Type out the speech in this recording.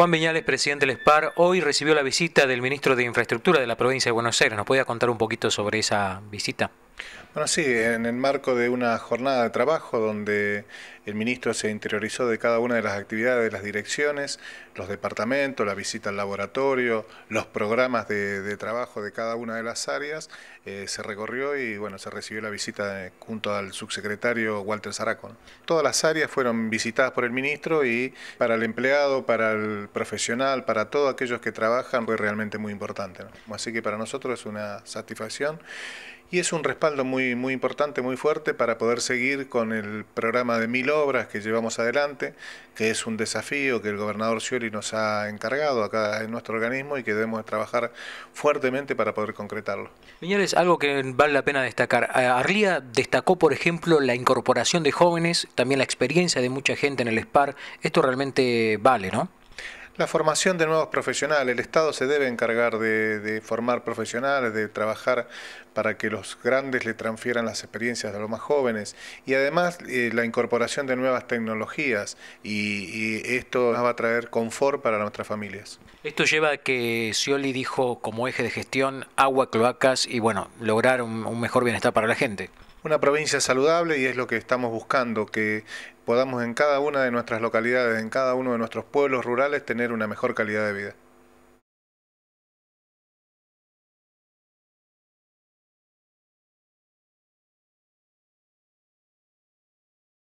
Juan Viñales, presidente del SPAR, hoy recibió la visita del ministro de Infraestructura de la provincia de Buenos Aires. ¿Nos podía contar un poquito sobre esa visita? Bueno, sí, en el marco de una jornada de trabajo donde el ministro se interiorizó de cada una de las actividades de las direcciones, los departamentos, la visita al laboratorio, los programas de, trabajo de cada una de las áreas, eh, se recorrió y bueno, se recibió la visita eh, junto al subsecretario Walter Saracón. Todas las áreas fueron visitadas por el ministro y para el empleado, para el profesional, para todos aquellos que trabajan fue realmente muy importante. Así que para nosotros es una satisfacción y es un respaldo muy, muy importante, muy fuerte para poder seguir con el programa de mil obras que llevamos adelante, que es un desafío que el gobernador Scioli nos ha encargado acá en nuestro organismo y que debemos trabajar fuertemente para poder concretarlo. Señores, algo que vale la pena destacar. Arria destacó, por ejemplo, la incorporación de jóvenes, también la experiencia de mucha gente en el SPAR. Esto realmente vale, ¿no? La formación de nuevos profesionales, el Estado se debe encargar de, formar profesionales, de trabajar para que los grandes le transfieran las experiencias a los más jóvenes y además eh, la incorporación de nuevas tecnologías y, esto nos va a traer confort para nuestras familias. Esto lleva a que Scioli dijo como eje de gestión agua, cloacas y bueno, lograr un mejor bienestar para la gente una provincia saludable y es lo que estamos buscando, que podamos en cada una de nuestras localidades, en cada uno de nuestros pueblos rurales, tener una mejor calidad de vida.